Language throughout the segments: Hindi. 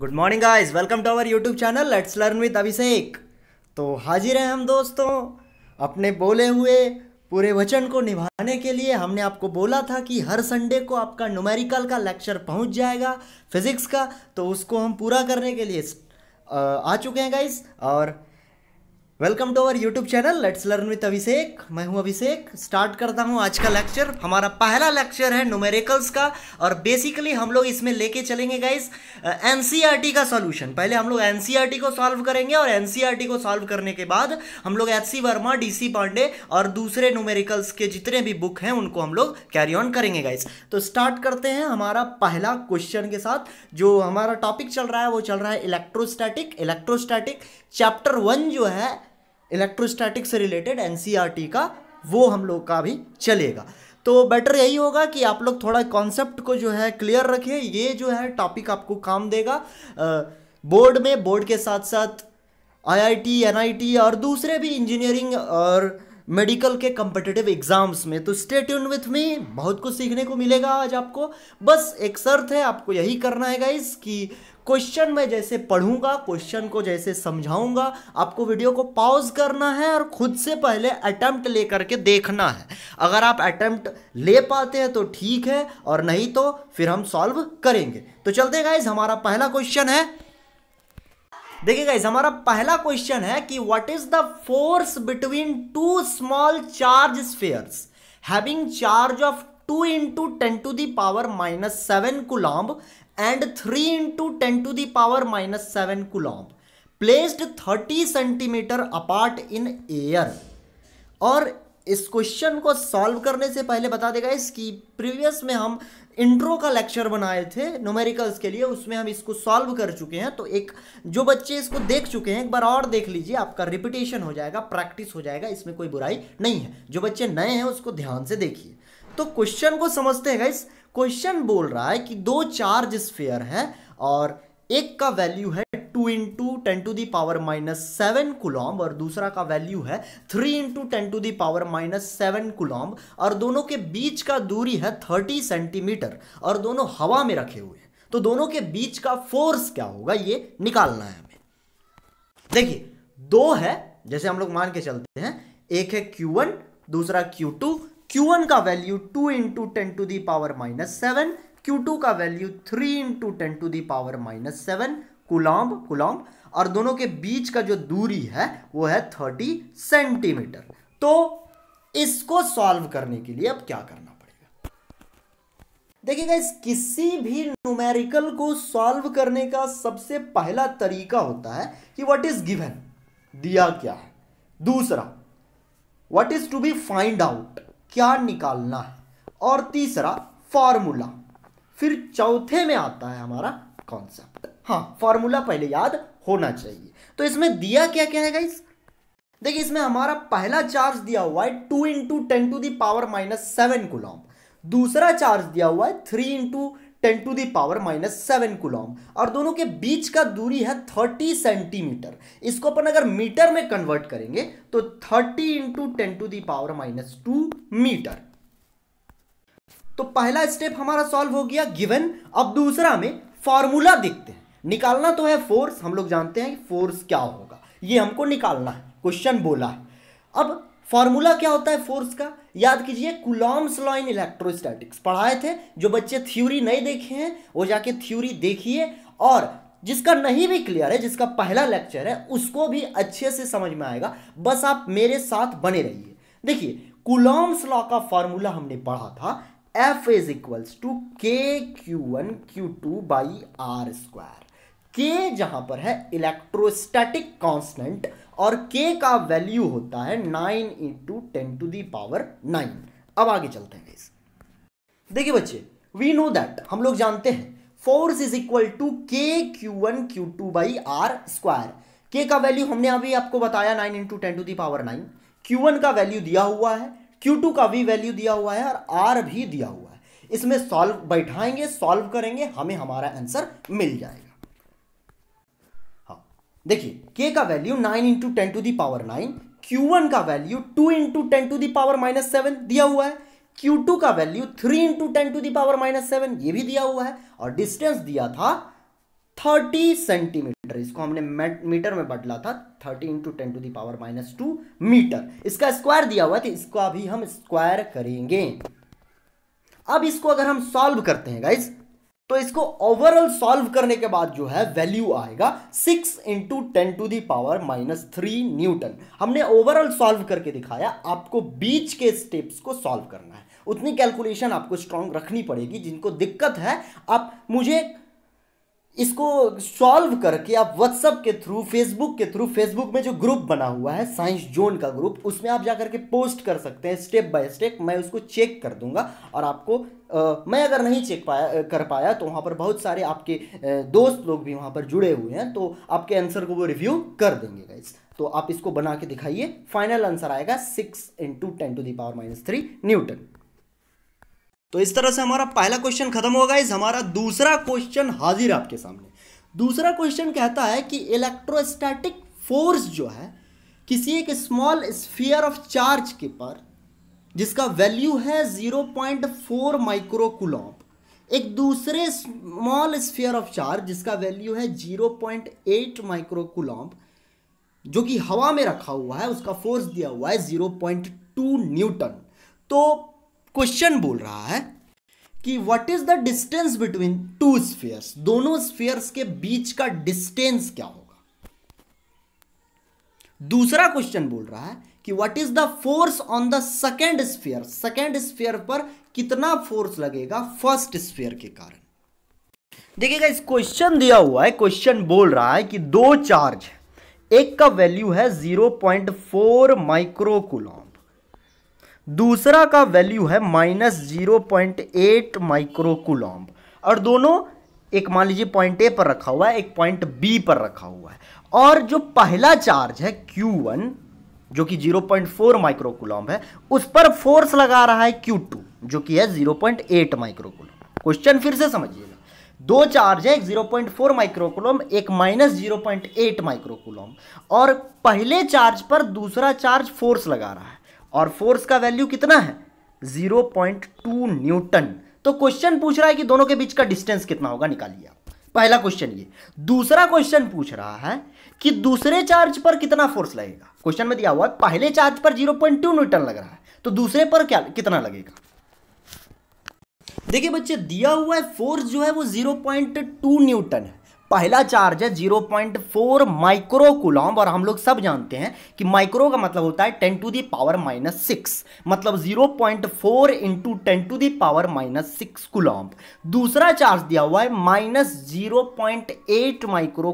Good morning guys welcome to our YouTube channel let's learn with Abhishek तो हाजिर हैं हम दोस्तों अपने बोले हुए पूरे वचन को निभाने के लिए हमने आपको बोला था कि हर संडे को आपका न्यूमेरिकल का लेक्चर पहुंच जाएगा फिजिक्स का तो उसको हम पूरा करने के लिए आ चुके हैं गाइस और welcome to our YouTube channel let's learn with Abhishek मैं हूं अभिषेक स्टार्ट करता हूं आज का लेक्चर हमारा पहला लेक्चर है नोमेरिकल्स का और बेसिकली हम लोग इसमें लेके चलेंगे गाइस एन e का सॉल्यूशन पहले हम लोग एन e को सॉल्व करेंगे और एन e को सॉल्व करने के बाद हम लोग H C Verma D C Pandey और दूसरे नोमेरिकल्स के जितने भी बुक हैं उनको हम लोग कैरी ऑन करेंगे गाइस तो स्टार्ट करते हैं हमारा पहला क्वेश्चन के साथ जो हमारा टॉपिक चल रहा है वो चल रहा है इलेक्ट्रोस्टैटिक इलेक्ट्रोस्टैटिक चैप्टर वन जो है इलेक्ट्रोस्टैटिक से रिलेटेड एन e का वो हम लोग का भी चलेगा तो बेटर यही होगा कि आप लोग थोड़ा कॉन्सेप्ट को जो है क्लियर रखें ये जो है टॉपिक आपको काम देगा बोर्ड में बोर्ड के साथ साथ आईआईटी एनआईटी और दूसरे भी इंजीनियरिंग और मेडिकल के कम्पिटेटिव एग्जाम्स में तो स्टे ट्यून विथ मी बहुत कुछ सीखने को मिलेगा आज आपको बस एक शर्त है आपको यही करना है गाइस कि क्वेश्चन मैं जैसे पढ़ूंगा क्वेश्चन को जैसे समझाऊंगा आपको वीडियो को पॉज करना है और खुद से पहले अटैम्प्ट ले करके देखना है अगर आप अटैम्प्ट ले पाते हैं तो ठीक है और नहीं तो फिर हम सॉल्व करेंगे तो चलते गाइज हमारा पहला क्वेश्चन है देखिए गाइज हमारा पहला क्वेश्चन है कि what is the force between two small charge spheres having charge of two into ten to the power minus seven coulomb and three into ten to the power minus seven coulomb placed thirty centimetre apart in air और इस क्वेश्चन को सॉल्व करने से पहले बता देगा इसकी प्रीवियस में हम इंट्रो का लेक्चर बनाए थे नोमेरिकल्स के लिए उसमें हम इसको सॉल्व कर चुके हैं तो एक जो बच्चे इसको देख चुके हैं एक बार और देख लीजिए आपका रिपीटेशन हो जाएगा प्रैक्टिस हो जाएगा इसमें कोई बुराई नहीं है जो बच्चे नए हैं उसको ध्यान से देखिए तो क्वेश्चन को समझते हैं गाइस क्वेश्चन बोल रहा है कि दो चार्ज स्फेयर हैं और एक का वैल्यू है two into ten to the power minus seven coulomb और दूसरा का वैल्यू है three into ten to the power minus seven coulomb और दोनों के बीच का दूरी है थर्टी सेंटीमीटर और दोनों हवा में रखे हुए हैं तो दोनों के बीच का फोर्स क्या होगा ये निकालना है हमें देखिए दो है जैसे हम लोग मान के चलते हैं एक है वन दूसरा टू Q1 का value 2 into ten to the power minus seven two का value 3 into ten to the power minus seven coulomb coulomb और दोनों के बीच का जो दूरी है वो है 30 सेंटीमीटर तो इसको सॉल्व करने के लिए अब क्या करना पड़ेगा देखिएगा इस किसी भी न्यूमेरिकल को सॉल्व करने का सबसे पहला तरीका होता है कि व्हाट इज गिवन दिया क्या है दूसरा what is to be find out क्या निकालना है और तीसरा फॉर्मूला फिर चौथे में आता है हमारा कॉन्सेप्ट हाँ फॉर्मूला पहले याद होना चाहिए तो इसमें दिया क्या क्या है गाइस देखिए इसमें हमारा पहला चार्ज दिया हुआ है two into ten to the power minus seven coulomb दूसरा चार्ज दिया हुआ है three into ten to the power minus seven coulomb और दोनों के बीच का दूरी है थर्टी सेंटीमीटर इसको अपन अगर मीटर में कन्वर्ट करेंगे तो thirty into ten to the power minus two metre तो पहला स्टेप हमारा सॉल्व हो गया गिवन अब दूसरा में फॉर्मूला देखते हैं निकालना तो है फोर्स हम लोग जानते हैं फोर्स क्या होगा ये हमको निकालना है क्वेश्चन बोला है अब फॉर्मूला क्या होता है फोर्स का याद कीजिए कुलॉम्स लॉ इन इलेक्ट्रोस्टैटिक्स पढ़ाए थे जो बच्चे थ्योरी नहीं देखे हैं वो जाके थ्योरी देखिए और जिसका नहीं भी क्लियर है जिसका पहला लेक्चर है उसको भी अच्छे से समझ में आएगा बस आप मेरे साथ बने रहिए देखिए कुलॉम्स लॉ का फॉर्मूला हमने पढ़ा था F is equals to K Q one Q two by R square K जहां पर है इलेक्ट्रोस्टैटिक कांस्टेंट और के का वैल्यू होता है nine into ten to the power nine अब आगे चलते हैं गाइस देखिए बच्चे वी नो दैट हम लोग जानते हैं force is equal to K Q one Q two by R square K का वैल्यू हमने अभी आपको बताया nine into ten to the power nine Q one का वैल्यू दिया हुआ है क्यू टू का भी वैल्यू दिया हुआ है और आर भी दिया हुआ है इसमें सॉल्व बैठाएंगे सॉल्व करेंगे हमें हमारा आंसर मिल जाएगा देखिए के का value nine into ten to the power nine Q one का value two into ten to the power minus seven दिया हुआ है क्यू टू का value three into ten to the power minus seven ये भी दिया हुआ है और डिस्टेंस दिया था थर्टी सेंटीमीटर इसको हमने मीटर में बदला था thirty into ten to the power minus two metre इसका स्क्वायर दिया हुआ था तो इसको अभी हम स्क्वायर करेंगे अब इसको अगर हम सॉल्व करते हैं गाइज तो इसको ओवरऑल सॉल्व करने के बाद जो है वैल्यू आएगा six into ten to the power minus three newton हमने ओवरऑल सॉल्व करके दिखाया आपको बीच के स्टेप्स को सॉल्व करना है उतनी कैलकुलेशन आपको स्ट्रांग रखनी पड़ेगी जिनको दिक्कत है आप मुझे इसको सॉल्व करके आप व्हाट्सअप के थ्रू फेसबुक के थ्रू फेसबुक में जो ग्रुप बना हुआ है साइंस जोन का ग्रुप उसमें आप जा करके पोस्ट कर सकते हैं स्टेप बाय स्टेप मैं उसको चेक कर दूंगा और आपको आ, मैं अगर नहीं चेक पाया कर पाया तो वहाँ पर बहुत सारे आपके दोस्त लोग भी वहाँ पर जुड़े हुए हैं तो आपके आंसर को वो रिव्यू कर देंगे गाइज तो आप इसको बना के दिखाइए फाइनल आंसर आएगा six into ten to the power minus three newton तो इस तरह से हमारा पहला क्वेश्चन खत्म होगा इस हमारा दूसरा क्वेश्चन हाजिर आपके सामने दूसरा क्वेश्चन कहता है कि इलेक्ट्रोस्टैटिक फोर्स जो है किसी एक स्मॉल स्फीयर ऑफ चार्ज के पर जिसका वैल्यू है 0.4 कुलॉम एक दूसरे स्मॉल स्फीयर ऑफ चार्ज जिसका वैल्यू है 0.8 कुलॉम जो कि हवा में रखा हुआ है उसका फोर्स दिया हुआ है 0.2 न्यूटन तो क्वेश्चन बोल रहा है कि what is the distance between two spheres दोनों स्फीयर्स के बीच का डिस्टेंस क्या होगा दूसरा क्वेश्चन बोल रहा है कि what is the force on the second sphere second sphere पर कितना फोर्स लगेगा फर्स्ट स्फीयर के कारण देखिएगा इस क्वेश्चन दिया हुआ है क्वेश्चन बोल रहा है कि दो चार्ज एक का वैल्यू है 0.4 माइक्रोकुलॉम दूसरा का वैल्यू है minus zero point eight microcoulomb और दोनों एक मान लीजिए पॉइंट ए पर रखा हुआ है एक पॉइंट बी पर रखा हुआ है और जो पहला चार्ज है Q1 जो कि 0.4 माइक्रोकुलॉम्ब है उस पर फोर्स लगा रहा है Q2 जो कि है 0.8 माइक्रोकुलॉम क्वेश्चन फिर से समझिएगा दो चार्ज है एक 0.4 माइक्रोकुलॉम एक minus zero point eight microcoulomb और पहले चार्ज पर दूसरा चार्ज फोर्स लगा रहा है और फोर्स का वैल्यू कितना है 0.2 न्यूटन तो क्वेश्चन पूछ रहा है कि दोनों के बीच का डिस्टेंस कितना होगा निकालिए पहला क्वेश्चन ये दूसरा क्वेश्चन पूछ रहा है कि दूसरे चार्ज पर कितना फोर्स लगेगा क्वेश्चन में दिया हुआ है पहले चार्ज पर 0.2 न्यूटन लग रहा है तो दूसरे पर क्या कितना लगेगा देखिए बच्चे दिया हुआ है फोर्स जो है वो 0.2 न्यूटन है पहला चार्ज है 0.4 माइक्रो कुलॉम और हम लोग सब जानते हैं कि माइक्रो का मतलब होता है 10 to the power minus six मतलब 0.4 point four into ten to the power minus six coulomb दूसरा चार्ज दिया हुआ है minus zero point eight micro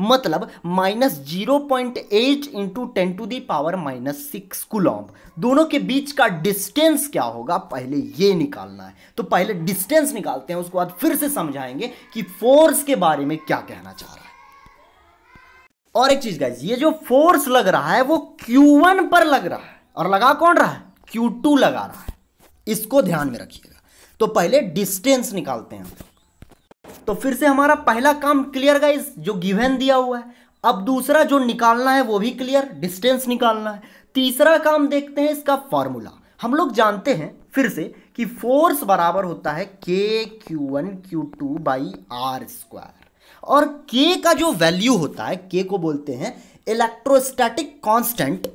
मतलब minus zero point eight into ten to the power minus six coulomb दोनों के बीच का डिस्टेंस क्या होगा पहले ये निकालना है तो पहले डिस्टेंस निकालते हैं उसके बाद फिर से समझाएंगे कि फोर्स के बारे में क्या कहना चाह रहा है और एक चीज गाइज ये जो फोर्स लग रहा है वो वन पर लग रहा है और लगा कौन रहा है क्यू टू लगा रहा है इसको ध्यान में रखिएगा तो पहले डिस्टेंस निकालते हैं तो फिर से हमारा पहला काम क्लियर गाइज जो गिवेन दिया हुआ है अब दूसरा जो निकालना है वो भी क्लियर डिस्टेंस निकालना है तीसरा काम देखते हैं इसका फॉर्मूला हम लोग जानते हैं फिर से कि फोर्स बराबर होता है K Q one Q two by R square और के का जो वैल्यू होता है के को बोलते हैं इलेक्ट्रोस्टैटिक कांस्टेंट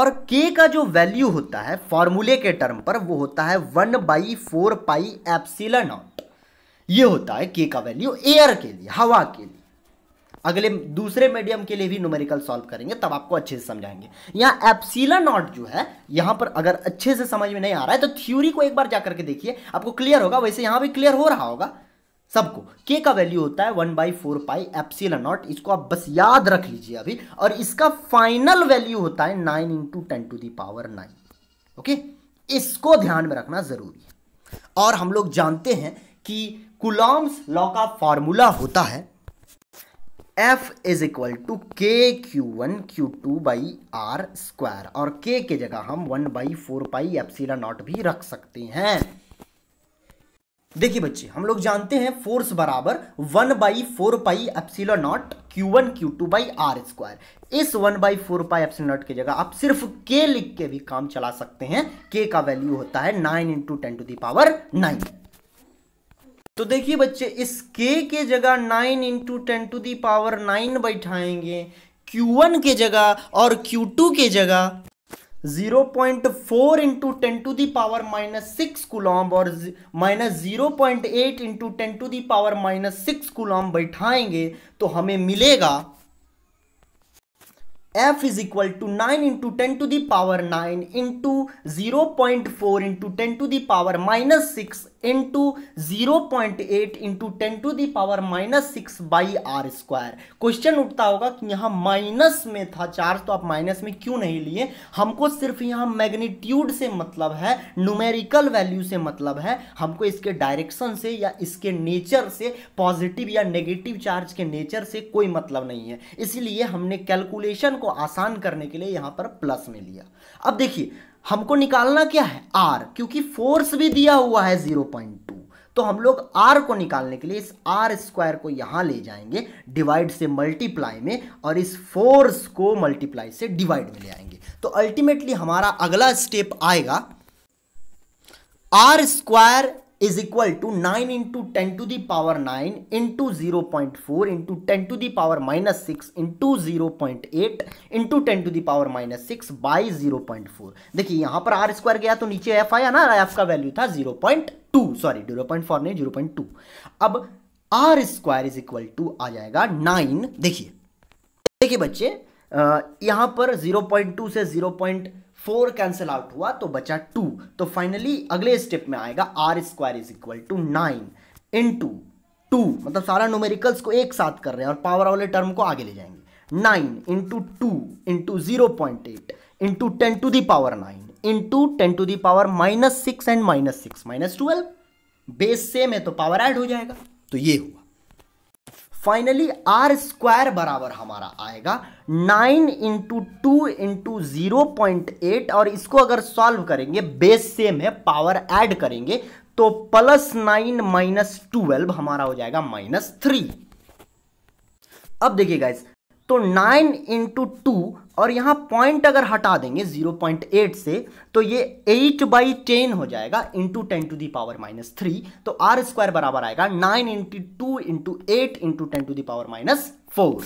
और के का जो वैल्यू होता है फॉर्मूले के टर्म पर वो होता है one by four pi epsilon naught ये होता है के का वैल्यू एयर के लिए हवा के लिए अगले दूसरे मीडियम के लिए भी न्यूमेरिकल सॉल्व करेंगे तब आपको अच्छे से समझाएंगे यहाँ एप्सिला नॉट जो है यहाँ पर अगर अच्छे से समझ में नहीं आ रहा है तो थ्योरी को एक बार जाकर के देखिए आपको क्लियर होगा वैसे यहाँ भी क्लियर हो रहा होगा सबको के का वैल्यू होता है one by four pi epsilon naught इसको आप बस याद रख लीजिए अभी और इसका फाइनल वैल्यू होता है nine into ten to the power nine okay इसको ध्यान में रखना जरूरी है और हम लोग जानते हैं कि कुलॉम्स लॉ का फॉर्मूला होता है F is equal to K Q one Q two by R square और के के जगह हम one by four pi epsilon naught भी रख सकते हैं देखिए बच्चे हम लोग जानते हैं फोर्स बराबर one by four pi epsilon naught Q one Q two by R square इस one by four pi epsilon naught की जगह आप सिर्फ के लिख के भी काम चला सकते हैं के का वैल्यू होता है nine into ten to the power nine तो देखिए बच्चे इस k के जगह nine into ten to the power nine बैठाएंगे q1 के जगह और q2 के जगह 0.4 point four into ten to the power minus six coulomb और minus zero point eight into ten to the power minus six coulomb बैठाएंगे तो हमें मिलेगा F is equal to nine into ten to the power nine into zero point four into ten to the power minus six into zero point eight into ten to the power minus six by R square question उठता होगा कि यहाँ माइनस में था चार्ज तो आप माइनस में क्यों नहीं लिए हमको सिर्फ यहाँ मैग्नीट्यूड से मतलब है न्यूमेरिकल वैल्यू से मतलब है हमको इसके डायरेक्शन से या इसके नेचर से पॉजिटिव या नेगेटिव चार्ज के नेचर से कोई मतलब नहीं है इसीलिए हमने कैलकुलेशन को आसान करने के लिए यहाँ पर प्लस में लिया अब देखिए हमको निकालना क्या है आर क्योंकि फोर्स भी दिया हुआ है जीरो पॉइंट टू तो हम लोग आर को निकालने के लिए इस आर स्क्वायर को यहां ले जाएंगे डिवाइड से मल्टीप्लाई में और इस फोर्स को मल्टीप्लाई से डिवाइड में ले आएंगे तो अल्टीमेटली हमारा अगला स्टेप आएगा R square is to nine 9 into 10 to the power 9 into 0 0.4 into 10 to the power minus 6 into 0 0.8 into 10 to minus six by zero point four देखिए यहां पर आर स्क्वायर गया तो नीचे एफ आया ना एफ का वैल्यू था zero point two sorry four नहीं जीरो पॉइंट टू अब R square is equal to आ जाएगा नाइन देखिए देखिए बच्चे यहां पर जीरो पॉइंट टू से zero point four cancel out हुआ तो बचा टू तो फाइनली अगले स्टेप में आएगा R square is equal to nine into two मतलब सारा नोमेरिकल्स को एक साथ कर रहे हैं और पावर वाले टर्म को आगे ले जाएंगे nine into two into zero point eight into ten to the power nine into ten to the power minus six and minus six minus twelve base same है तो पावर ऐड हो जाएगा तो ये हुआ फाइनली आर स्क्वायर बराबर हमारा आएगा nine into two into zero point eight और इसको अगर सॉल्व करेंगे बेस सेम है पावर ऐड करेंगे तो प्लस नाइन माइनस ट्वेल्व हमारा हो जाएगा माइनस थ्री अब देखिए गाइस तो नाइन इंटू टू और यहाँ पॉइंट अगर हटा देंगे 0.8 से तो ये 8 बाई टेन हो जाएगा into ten to the power minus three तो आर स्क्वायर बराबर आएगा 9 into two into eight into ten to the power minus four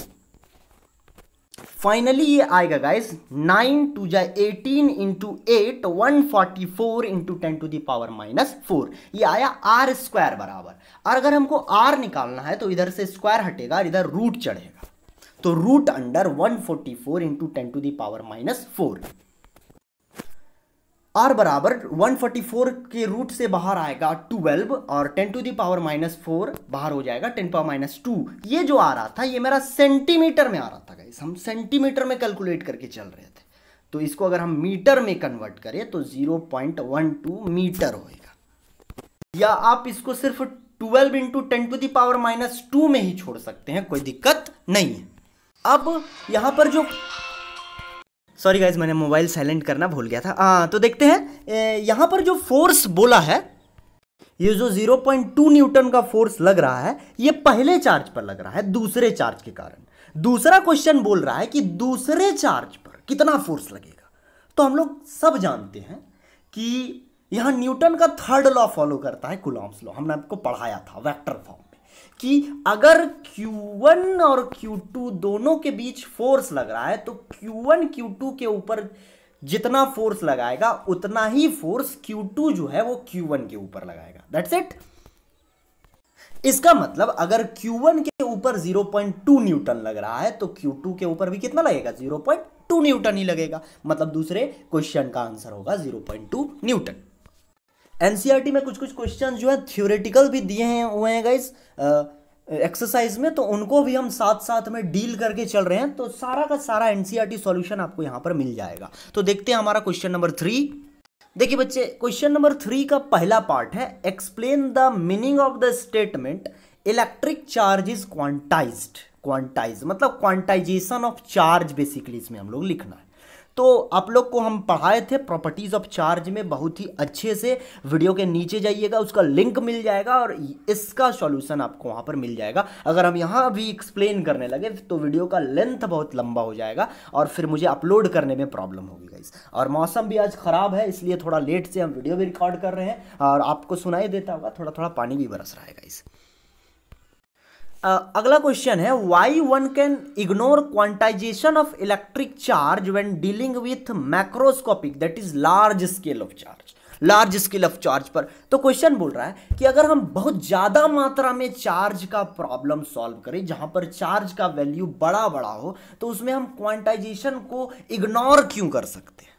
finally ये आएगा गाइस 9 टू जाए eighteen into eight one forty four into ten to the power minus four ये आया आर स्क्वायर बराबर और अगर हमको आर निकालना है तो इधर से स्क्वायर हटेगा और इधर रूट चढ़ेगा तो root under 144 forty four into ten to the power minus four R बराबर 144 के रूट से बाहर आएगा 12 और 10 टू दावर माइनस फोर बाहर हो जाएगा 10 पावर माइनस टू ये जो आ रहा था ये मेरा सेंटीमीटर में आ रहा था गाइस हम सेंटीमीटर में कैलकुलेट करके चल रहे थे तो इसको अगर हम मीटर में कन्वर्ट करें तो 0.12 मीटर होएगा या आप इसको सिर्फ 12 into ten to the power minus two में ही छोड़ सकते हैं कोई दिक्कत नहीं है अब यहाँ पर जो सॉरी गाइज मैंने मोबाइल साइलेंट करना भूल गया था हाँ तो देखते हैं यहाँ पर जो फोर्स बोला है ये जो 0.2 न्यूटन का फोर्स लग रहा है ये पहले चार्ज पर लग रहा है दूसरे चार्ज के कारण दूसरा क्वेश्चन बोल रहा है कि दूसरे चार्ज पर कितना फोर्स लगेगा तो हम लोग सब जानते हैं कि यहाँ न्यूटन का थर्ड लॉ फॉलो करता है कुलॉम्स लॉ हमने आपको पढ़ाया था वेक्टर फॉर्म कि अगर Q1 और Q2 दोनों के बीच फोर्स लग रहा है तो Q1 Q2 के ऊपर जितना फोर्स लगाएगा उतना ही फोर्स Q2 जो है वो Q1 के ऊपर लगाएगा दैट्स इट इसका मतलब अगर Q1 के ऊपर 0.2 न्यूटन लग रहा है तो Q2 के ऊपर भी कितना लगेगा 0.2 न्यूटन ही लगेगा मतलब दूसरे क्वेश्चन का आंसर होगा 0.2 न्यूटन एनसीईआरटी में कुछ कुछ क्वेश्चन जो है थ्योरेटिकल भी दिए हैं हुए हैं गाइस एक्सरसाइज में तो उनको भी हम साथ साथ में डील करके चल रहे हैं तो सारा का सारा एनसीईआरटी सॉल्यूशन आपको यहाँ पर मिल जाएगा तो देखते हैं हमारा क्वेश्चन नंबर थ्री देखिए बच्चे क्वेश्चन नंबर थ्री का पहला पार्ट है explain the meaning of the statement electric charge is quantize quantize मतलब क्वांटाइजेशन ऑफ चार्ज बेसिकली इसमें हम लोग लिखना है तो आप लोग को हम पढ़ाए थे प्रॉपर्टीज़ ऑफ चार्ज में बहुत ही अच्छे से वीडियो के नीचे जाइएगा उसका लिंक मिल जाएगा और इसका सॉल्यूशन आपको वहाँ पर मिल जाएगा अगर हम यहाँ भी एक्सप्लेन करने लगे तो वीडियो का लेंथ बहुत लंबा हो जाएगा और फिर मुझे अपलोड करने में प्रॉब्लम होगी गाइस और मौसम भी आज ख़राब है इसलिए थोड़ा लेट से हम वीडियो भी रिकॉर्ड कर रहे हैं और आपको सुनाई देता होगा थोड़ा थोड़ा पानी भी बरस रहा है गाइस अगला क्वेश्चन है why one can ignore quantization of electric charge when dealing with macroscopic that is large scale of charge large scale of charge पर तो क्वेश्चन बोल रहा है कि अगर हम बहुत ज़्यादा मात्रा में चार्ज का प्रॉब्लम सॉल्व करें जहां पर चार्ज का वैल्यू बड़ा बड़ा हो तो उसमें हम क्वांटाइजेशन को इग्नोर क्यों कर सकते हैं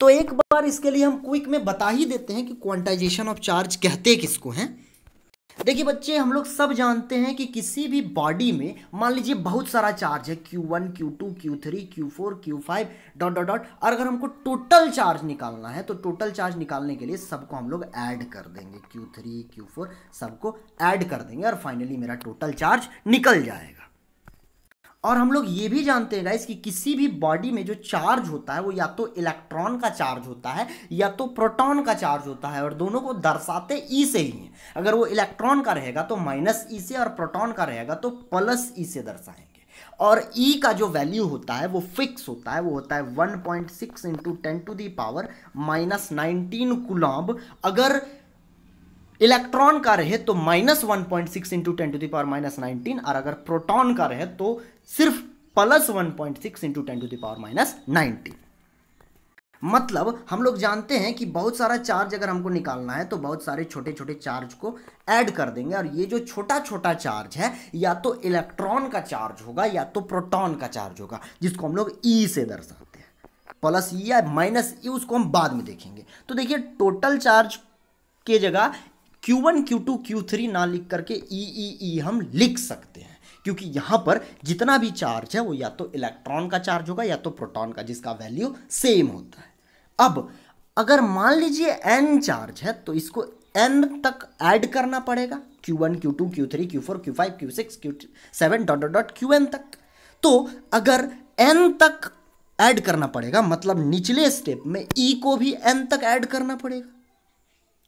तो एक बार इसके लिए हम क्विक में बता ही देते हैं कि क्वांटाइजेशन ऑफ चार्ज कहते किसको हैं देखिए बच्चे हम लोग सब जानते हैं कि किसी भी बॉडी में मान लीजिए बहुत सारा चार्ज है Q one Q two Q three Q four Q five dot dot dot और अगर हमको टोटल चार्ज निकालना है तो टोटल चार्ज निकालने के लिए सबको हम लोग ऐड कर देंगे क्यू थ्री क्यू फोर सबको ऐड कर देंगे और फाइनली मेरा टोटल चार्ज निकल जाएगा और हम लोग ये भी जानते हैं गाइस कि किसी भी बॉडी में जो चार्ज होता है वो या तो इलेक्ट्रॉन का चार्ज होता है या तो प्रोटॉन का चार्ज होता है और दोनों को दर्शाते ई e से ही हैं अगर वो इलेक्ट्रॉन का रहेगा तो माइनस ई e से और प्रोटॉन का रहेगा तो प्लस ई e से दर्शाएंगे और ई e का जो वैल्यू होता है वो फिक्स होता है वो होता है 1.6 point six into ten to the power minus nineteen coulomb अगर इलेक्ट्रॉन का रहे तो minus one point six into ten to the power minus nineteen और अगर प्रोटॉन का रहे तो सिर्फ plus one point six into ten to the power minus nineteen मतलब हम लोग जानते हैं कि बहुत सारा चार्ज अगर हमको निकालना है तो बहुत सारे छोटे छोटे चार्ज को ऐड कर देंगे और ये जो छोटा छोटा चार्ज है या तो इलेक्ट्रॉन का चार्ज होगा या तो प्रोटॉन का चार्ज होगा जिसको हम लोग ई e से दर्शाते हैं प्लस ई e या माइनस ई e, उसको हम बाद में देखेंगे तो देखिए टोटल चार्ज के जगह क्यू वन ना लिख करके ई ई ई हम लिख सकते हैं क्योंकि यहाँ पर जितना भी चार्ज है वो या तो इलेक्ट्रॉन का चार्ज होगा या तो प्रोटॉन का जिसका वैल्यू सेम होता है अब अगर मान लीजिए एन चार्ज है तो इसको एन तक ऐड करना पड़ेगा Q one Q two Q three Q four Q five Q six Q seven dot dot dot Q N तक तो अगर एन तक ऐड करना पड़ेगा मतलब निचले स्टेप में ई e को भी एन तक ऐड करना पड़ेगा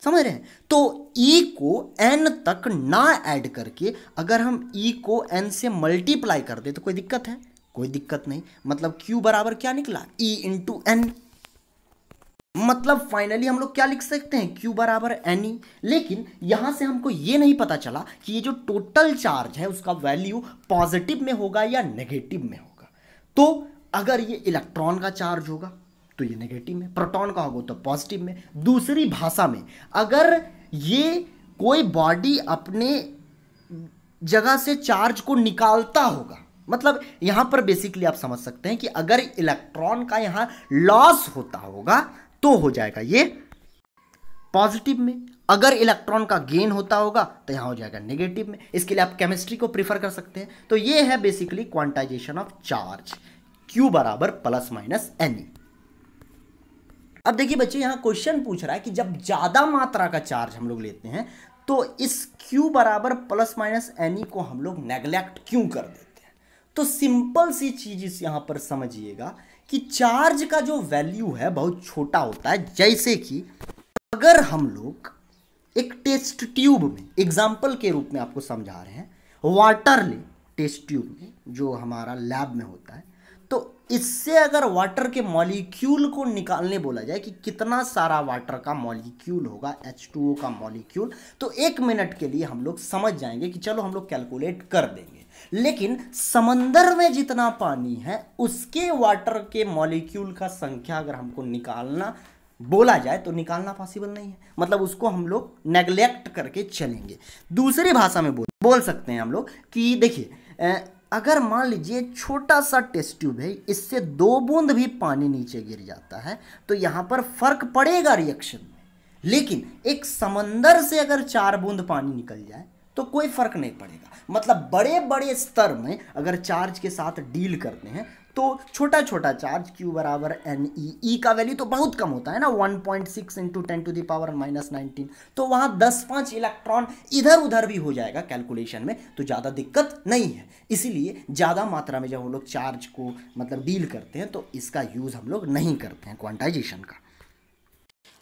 समझ रहे हैं तो ई e को एन तक ना ऐड करके अगर हम ई e को एन से मल्टीप्लाई कर दे तो कोई दिक्कत है कोई दिक्कत नहीं मतलब क्यू बराबर क्या निकला ई टू एन मतलब फाइनली हम लोग क्या लिख सकते हैं क्यू बराबर एन ई e। लेकिन यहां से हमको ये नहीं पता चला कि ये जो टोटल चार्ज है उसका वैल्यू पॉजिटिव में होगा या नेगेटिव में होगा तो अगर ये इलेक्ट्रॉन का चार्ज होगा तो ये नेगेटिव में प्रोटॉन का होगा तो पॉजिटिव में दूसरी भाषा में अगर ये कोई बॉडी अपने जगह से चार्ज को निकालता होगा मतलब यहां पर बेसिकली आप समझ सकते हैं कि अगर इलेक्ट्रॉन का यहां लॉस होता होगा तो हो जाएगा ये पॉजिटिव में अगर इलेक्ट्रॉन का गेन होता होगा तो यहां हो जाएगा नेगेटिव में इसके लिए आप केमिस्ट्री को प्रीफर कर सकते हैं तो ये है basically quantization of charge Q बराबर प्लस माइनस एनी अब देखिए बच्चे यहाँ क्वेश्चन पूछ रहा है कि जब ज़्यादा मात्रा का चार्ज हम लोग लेते हैं तो इस Q बराबर प्लस माइनस एन को हम लोग नेग्लेक्ट क्यों कर देते हैं तो सिंपल सी चीज़ इस यहाँ पर समझिएगा कि चार्ज का जो वैल्यू है बहुत छोटा होता है जैसे कि अगर हम लोग एक टेस्ट ट्यूब में एग्जाम्पल के रूप में आपको समझा रहे हैं वाटर ले टेस्ट ट्यूब में जो हमारा लैब में होता है इससे अगर वाटर के मॉलिक्यूल को निकालने बोला जाए कि कितना सारा वाटर का मॉलिक्यूल होगा H2O का मॉलिक्यूल तो एक मिनट के लिए हम लोग समझ जाएंगे कि चलो हम लोग कैलकुलेट कर देंगे लेकिन समंदर में जितना पानी है उसके वाटर के मॉलिक्यूल का संख्या अगर हमको निकालना बोला जाए तो निकालना पॉसिबल नहीं है मतलब उसको हम लोग नेग्लेक्ट करके चलेंगे दूसरी भाषा में बोल बोल सकते हैं हम लोग कि देखिए अगर मान लीजिए छोटा सा टेस्ट ट्यूब है इससे दो बूंद भी पानी नीचे गिर जाता है तो यहाँ पर फर्क पड़ेगा रिएक्शन में लेकिन एक समंदर से अगर चार बूंद पानी निकल जाए तो कोई फ़र्क नहीं पड़ेगा मतलब बड़े बड़े स्तर में अगर चार्ज के साथ डील करते हैं तो छोटा छोटा चार्ज Q बराबर एन ई ई का वैल्यू तो बहुत कम होता है ना 1.6 point six into ten to the power minus nineteen तो वहाँ दस पाँच इलेक्ट्रॉन इधर उधर भी हो जाएगा कैलकुलेशन में तो ज़्यादा दिक्कत नहीं है इसीलिए ज़्यादा मात्रा में जब हम लोग चार्ज को मतलब डील करते हैं तो इसका यूज़ हम लोग नहीं करते हैं क्वांटाइजेशन का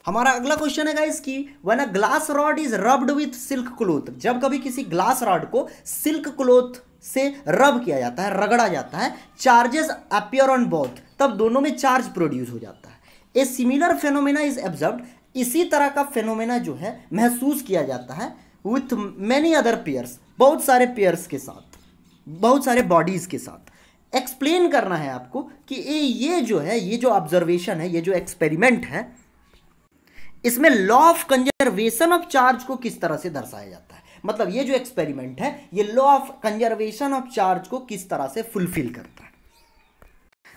हमारा अगला क्वेश्चन है गाइस कि one a glass rod is rubbed with silk cloth जब कभी किसी ग्लास रॉड को सिल्क क्लोथ से रब किया जाता है रगड़ा जाता है चार्जेस अपियर ऑन बोथ तब दोनों में चार्ज प्रोड्यूस हो जाता है a similar phenomena is observe इसी तरह का फेनोमेना जो है महसूस किया जाता है विथ मैनी अदर पेयर्स बहुत सारे पेयर्स के साथ बहुत सारे बॉडीज़ के साथ एक्सप्लेन करना है आपको कि ये जो है ये जो ऑब्जर्वेशन है ये जो एक्सपेरिमेंट है इसमें law of conservation of charge को किस तरह से दर्शाया जाता है मतलब ये जो एक्सपेरिमेंट है ये law of conservation of charge को किस तरह से फुलफिल करता है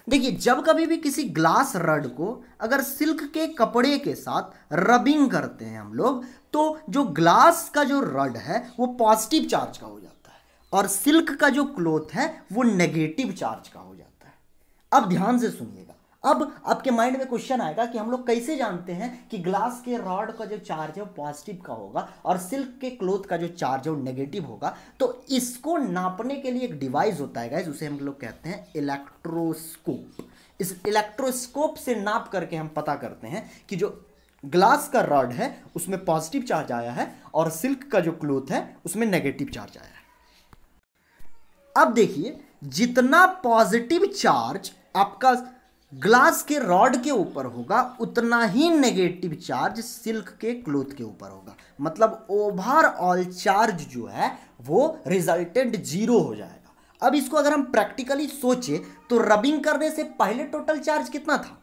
देखिए जब कभी भी किसी ग्लास रड को अगर सिल्क के कपड़े के साथ रबिंग करते हैं हम लोग तो जो ग्लास का जो रड है वो पॉजिटिव चार्ज का हो जाता है और सिल्क का जो क्लोथ है वो नेगेटिव चार्ज का हो जाता है अब ध्यान से सुनिए अब आपके माइंड में क्वेश्चन आएगा कि हम लोग कैसे जानते हैं कि ग्लास के रॉड का जो चार्ज है वो पॉजिटिव का होगा और सिल्क के क्लोथ का जो चार्ज है वो नेगेटिव होगा तो इसको नापने के लिए एक डिवाइस होता है गाइज उसे हम लोग कहते हैं इलेक्ट्रोस्कोप इस इलेक्ट्रोस्कोप से नाप करके हम पता करते हैं कि जो ग्लास का रॉड है उसमें पॉजिटिव चार्ज आया है और सिल्क का जो क्लोथ है उसमें नेगेटिव चार्ज आया है अब देखिए जितना पॉजिटिव चार्ज आपका ग्लास के रॉड के ऊपर होगा उतना ही नेगेटिव चार्ज सिल्क के क्लोथ के ऊपर होगा मतलब ओवरऑल चार्ज जो है वो रिजल्टेंट जीरो हो जाएगा अब इसको अगर हम प्रैक्टिकली सोचें तो रबिंग करने से पहले टोटल चार्ज कितना था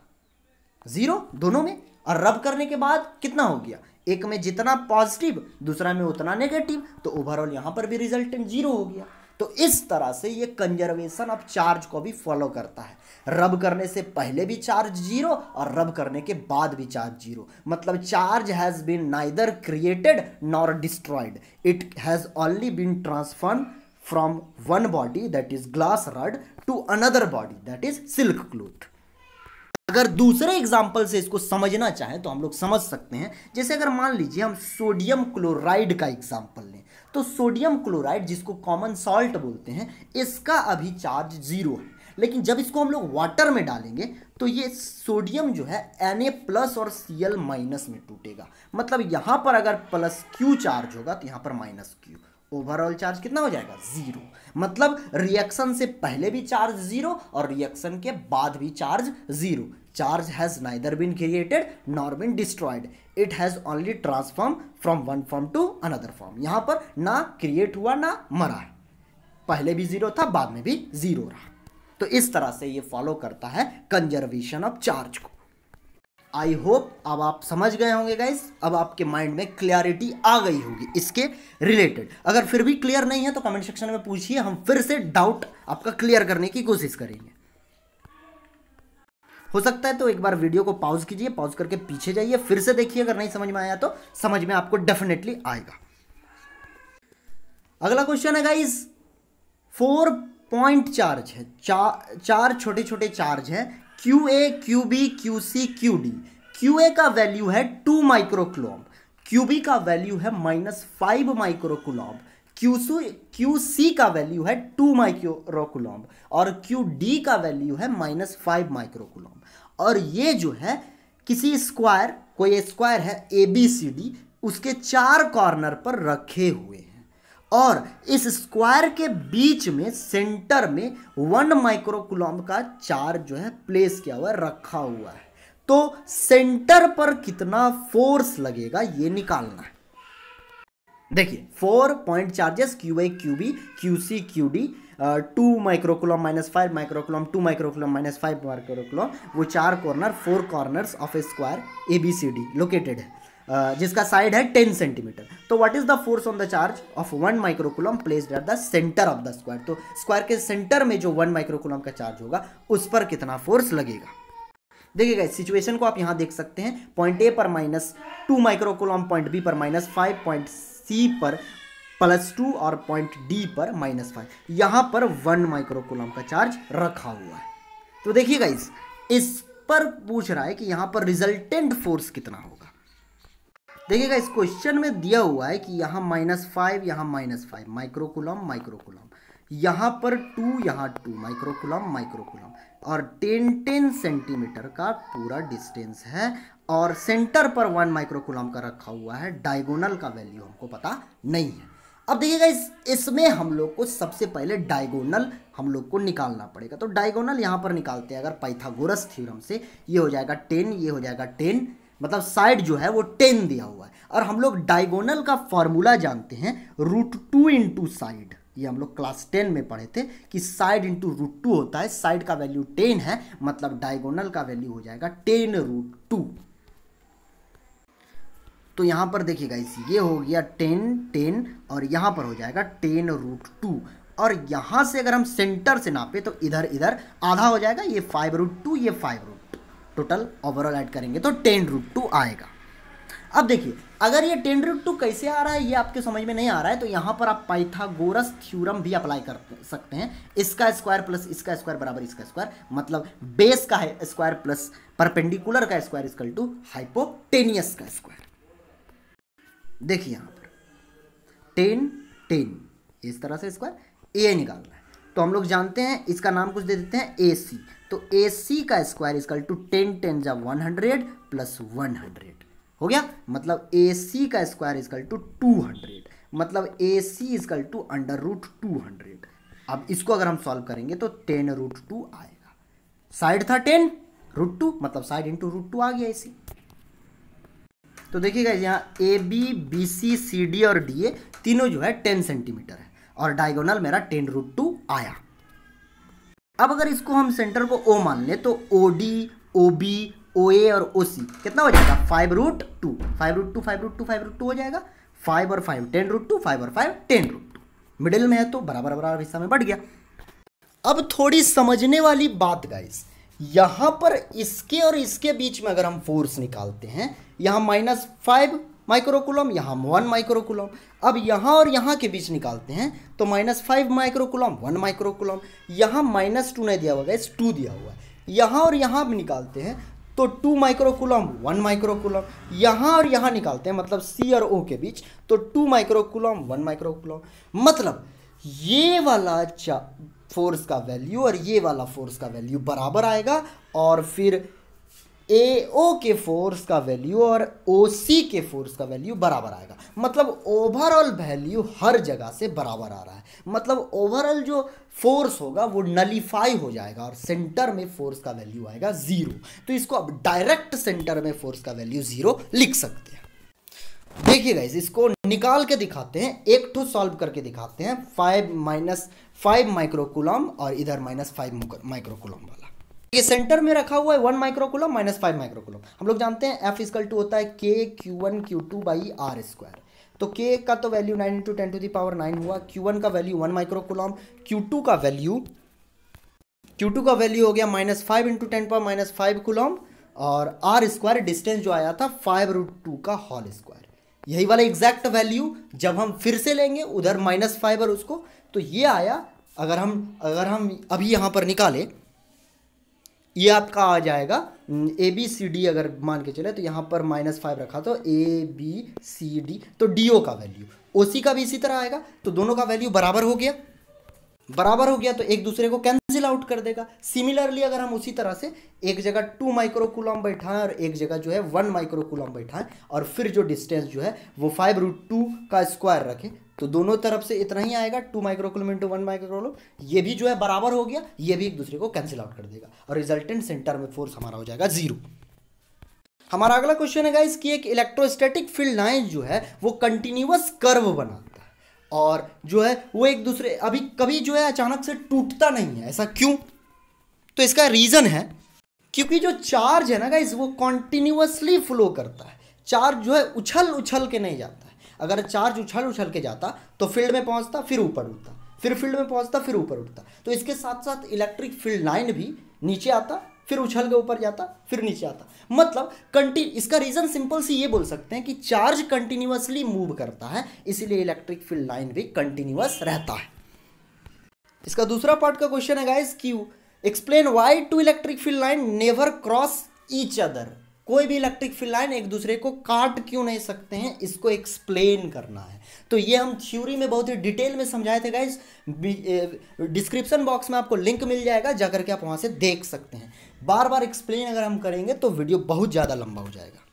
जीरो दोनों में और रब करने के बाद कितना हो गया एक में जितना पॉजिटिव दूसरा में उतना नेगेटिव तो ओवरऑल यहाँ पर भी रिजल्टेंट जीरो हो गया तो इस तरह से ये कंजर्वेशन ऑफ चार्ज को भी फॉलो करता है रब करने से पहले भी चार्ज जीरो और रब करने के बाद भी चार्ज जीरो मतलब charge has been neither created nor destroyed it has only been transform from one body that is glass rod to another body that is silk cloth अगर दूसरे एग्जाम्पल से इसको समझना चाहें तो हम लोग समझ सकते हैं जैसे अगर मान लीजिए हम सोडियम क्लोराइड का एग्जाम्पल लें तो सोडियम क्लोराइड जिसको कॉमन सॉल्ट बोलते हैं इसका अभी चार्ज जीरो है लेकिन जब इसको हम लोग वाटर में डालेंगे तो ये सोडियम जो है एन प्लस और सी एल माइनस में टूटेगा मतलब यहाँ पर अगर प्लस क्यू चार्ज होगा तो यहाँ पर माइनस क्यू ओवरऑल चार्ज कितना हो जाएगा जीरो मतलब रिएक्शन से पहले भी चार्ज जीरो और रिएक्शन के बाद भी charge zero charge has neither been created nor been destroyed it has only transform from one form to another form यहां पर ना क्रिएट हुआ ना मरा है पहले भी जीरो था बाद में भी जीरो रहा तो इस तरह से ये फॉलो करता है कंजर्वेशन ऑफ चार्ज को आई होप अब आप समझ गए होंगे गाइज अब आपके माइंड में क्लियरिटी आ गई होगी इसके रिलेटेड अगर फिर भी क्लियर नहीं है तो कमेंट सेक्शन में पूछिए हम फिर से डाउट आपका क्लियर करने की कोशिश करेंगे हो सकता है तो एक बार वीडियो को पॉज कीजिए पॉज करके पीछे जाइए फिर से देखिए अगर नहीं समझ में आया तो समझ में आपको डेफिनेटली आएगा अगला क्वेश्चन है गाइज फोर पॉइंट चार्ज है चा, चार छोटे छोटे चार्ज है Q A Q B Q C Q D Q A का वैल्यू है टू माइक्रोकुलॉम क्यू बी का वैल्यू है minus five microcoulomb Q Q C का वैल्यू है टू माइक्रोकुलॉम और क्यू डी का वैल्यू है माइनस फाइव माइक्रोकुलॉम और ये जो है किसी स्क्वायर कोई स्क्वायर है ए बी सी डी उसके चार कॉर्नर पर रखे हुए हैं और इस स्क्वायर के बीच में सेंटर में वन माइक्रोकुलम का चार्ज जो है प्लेस किया हुआ रखा हुआ है तो सेंटर पर कितना फोर्स लगेगा ये निकालना है देखिए four point charges Q A Q B Q C Q D two microcoulomb minus five microcoulomb two microcoulomb minus five microcoulomb वो चार corner four corners of a square A B C D located है जिसका साइड है टेन सेंटीमीटर तो what is the force on the charge of one microcoulomb placed at the centre of the square तो स्क्वायर के सेंटर में जो वन माइक्रोकुलम का चार्ज होगा उस पर कितना फोर्स लगेगा देखिएगा इस सिचुएशन को आप यहां देख सकते हैं पॉइंट ए पर minus two microcoulomb point B पर माइनस फाइव पॉइंट सी पर प्लस टू और पॉइंट डी पर माइनस फाइव यहाँ पर वन माइक्रोकुलम का चार्ज रखा हुआ है तो देखिए इस पर पूछ रहा है कि यहाँ पर रिजल्टेंट फोर्स कितना होगा देखिएगा इस क्वेश्चन में दिया हुआ है कि यहाँ माइनस फाइव यहाँ माइनस फाइव माइक्रोकुलम माइक्रोकुलम यहाँ पर टू यहाँ टू माइक्रोकुलम माइक्रोकुलम और टेन टेन सेंटीमीटर का पूरा डिस्टेंस है और सेंटर पर वन माइक्रोकुलम का रखा हुआ है डायगोनल का वैल्यू हमको पता नहीं है अब देखिएगा इस इसमें हम लोग को सबसे पहले डायगोनल हम लोग को निकालना पड़ेगा तो डायगोनल यहाँ पर निकालते हैं अगर पाइथागोरस थ्योरम से ये हो जाएगा टेन ये हो जाएगा टेन मतलब साइड जो है वो टेन दिया हुआ है और हम लोग डायगोनल का फॉर्मूला जानते हैं रूट टू इंटू साइड ये हम लोग क्लास टेन में पढ़े थे कि साइड इंटू रूट टू होता है साइड का वैल्यू टेन है मतलब डायगोनल का वैल्यू हो जाएगा टेन रूट टू तो यहाँ पर देखिए इस ये हो गया टेन टेन और यहाँ पर हो जाएगा टेन रूट टू और यहाँ से अगर हम सेंटर से नापे तो इधर इधर आधा हो जाएगा ये फाइव रूट टू ये five root total overall add करेंगे तो टेन रूट टू आएगा अब देखिए अगर ये टेन रूट टू कैसे आ रहा है ये आपके समझ में नहीं आ रहा है तो यहाँ पर आप पाइथागोरस थ्योरम भी अप्लाई कर सकते हैं इसका स्क्वायर प्लस इसका स्क्वायर बराबर इसका स्क्वायर मतलब बेस का है स्क्वायर प्लस परपेंडिकुलर का स्क्वायर इसकल टू हाइपोटेनियस का स्क्वायर देखिए यहाँ पर टेन टेन इस तरह से स्क्वायर ए निकालना है तो हम लोग जानते हैं इसका नाम कुछ दे देते हैं ए सी तो ए सी का square is equal to ten ten जा one hundred plus one hundred हो गया मतलब ए सी का square is equal to two hundred मतलब A C is equal to under root two hundred अब इसको अगर हम सॉल्व करेंगे तो टेन रूट टू आएगा साइड था टेन रूट टू मतलब साइड इंटू रूट टू आ गया सी तो देखिएगा यहाँ A B B C C D और डी ए तीनों जो है टेन सेंटीमीटर है और डायगोनल मेरा टेन रूट टू आया अब अगर इसको हम सेंटर को ओ मान लें तो O D O B O ए और ओ सी कितना हो जाएगा five root two five root two five root two five root two हो जाएगा फाइव और five ten root two five और five ten root two middle में है तो बराबर बराबर हिस्सा में बढ़ गया अब थोड़ी समझने वाली बात गाइस यहां पर इसके और इसके बीच में अगर हम फोर्स निकालते हैं यहाँ माइनस फाइव माइक्रोकुलम यहाँ वन माइक्रोकुलम अब यहाँ और यहाँ के बीच निकालते हैं तो minus five microcoulomb one microcoulomb यहाँ माइनस टू नहीं दिया हुआ इस टू दिया हुआ है यहाँ और यहाँ भी निकालते हैं तो टू माइक्रोकुलम वन माइक्रोकुलम यहाँ और यहाँ निकालते हैं मतलब सी और ओ के बीच तो टू माइक्रोकुलम वन माइक्रोकुलम मतलब ये वाला फोर्स का वैल्यू और ये वाला फोर्स का वैल्यू बराबर आएगा और फिर ए ओ के फोर्स का वैल्यू और ओ सी के फोर्स का वैल्यू बराबर आएगा मतलब ओवरऑल वैल्यू हर जगह से बराबर आ रहा है मतलब ओवरऑल जो फोर्स होगा वो नलीफाई हो जाएगा और सेंटर में फोर्स का वैल्यू आएगा ज़ीरो तो इसको अब डायरेक्ट सेंटर में फोर्स का वैल्यू ज़ीरो लिख सकते हैं देखिए गाइज इसको निकाल के दिखाते हैं एक ठो सॉल्व करके दिखाते हैं फाइव माइनस फाइव माइक्रोकुलम और इधर माइनस फाइव माइक्रोकुलम वाला ये सेंटर में रखा हुआ है one microcoulomb minus five microcoulomb हम लोग जानते हैं एफ इजकल टू होता है K Q one Q two by R square तो के का तो value nine into ten to the power nine हुआ क्यू वन का value one microcoulomb Q two का वैल्यू क्यू टू का वैल्यू हो गया minus five into ten power minus five coulomb और आर स्क्वायर डिस्टेंस जो आया था फाइव रूट टू का होल स्क्वायर यही वाला एग्जैक्ट वैल्यू जब हम फिर से लेंगे उधर माइनस फाइव और उसको तो ये आया अगर हम अगर हम अभी यहाँ पर निकाले ये आपका आ जाएगा ए बी सी डी अगर मान के चले तो यहाँ पर माइनस फाइव रखा तो ए बी सी डी तो डी ओ का वैल्यू ओ सी का भी इसी तरह आएगा तो दोनों का वैल्यू बराबर हो गया बराबर हो गया तो एक दूसरे को कैंसिल आउट कर देगा सिमिलरली अगर हम उसी तरह से एक जगह टू माइक्रोकुलम बैठाएं और एक जगह जो है वन माइक्रोकुलम बैठाएं और फिर जो डिस्टेंस जो है वो फाइव रूट टू का स्क्वायर रखें तो दोनों तरफ से इतना ही आएगा two micro into one micro ये भी जो है बराबर हो गया ये भी एक दूसरे को कैंसिल आउट कर देगा और रिजल्टेंट सेंटर में फोर्स हमारा हो जाएगा जीरो हमारा अगला क्वेश्चन है गाइस कि एक इलेक्ट्रोस्टैटिक फील्ड लाइन जो है वो कंटिन्यूस कर्व बनाता है और जो है वो एक दूसरे अभी कभी जो है अचानक से टूटता नहीं है ऐसा क्यों तो इसका रीज़न है क्योंकि जो चार्ज है ना गाइज वो कॉन्टिन्यूसली फ्लो करता है चार्ज जो है उछल उछल के नहीं जाता अगर चार्ज उछल उछल के जाता तो फील्ड में पहुंचता फिर ऊपर उठता फिर फील्ड में पहुंचता फिर ऊपर उठता तो इसके साथ साथ इलेक्ट्रिक फील्ड लाइन भी नीचे आता फिर उछल के ऊपर जाता फिर नीचे आता मतलब कंटी इसका रीज़न सिंपल सी ये बोल सकते हैं कि चार्ज कंटिन्यूसली मूव करता है इसीलिए इलेक्ट्रिक फील्ड लाइन भी कंटिन्यूस रहता है इसका दूसरा पार्ट का क्वेश्चन है guys Q explain why two electric field line never cross each other कोई भी इलेक्ट्रिक फील्ड लाइन एक दूसरे को काट क्यों नहीं सकते हैं इसको एक्सप्लेन करना है तो ये हम थ्योरी में बहुत ही डिटेल में समझाए थे गाइज डिस्क्रिप्शन बॉक्स में आपको लिंक मिल जाएगा जाकर के आप वहाँ से देख सकते हैं बार बार एक्सप्लेन अगर हम करेंगे तो वीडियो बहुत ज़्यादा लंबा हो जाएगा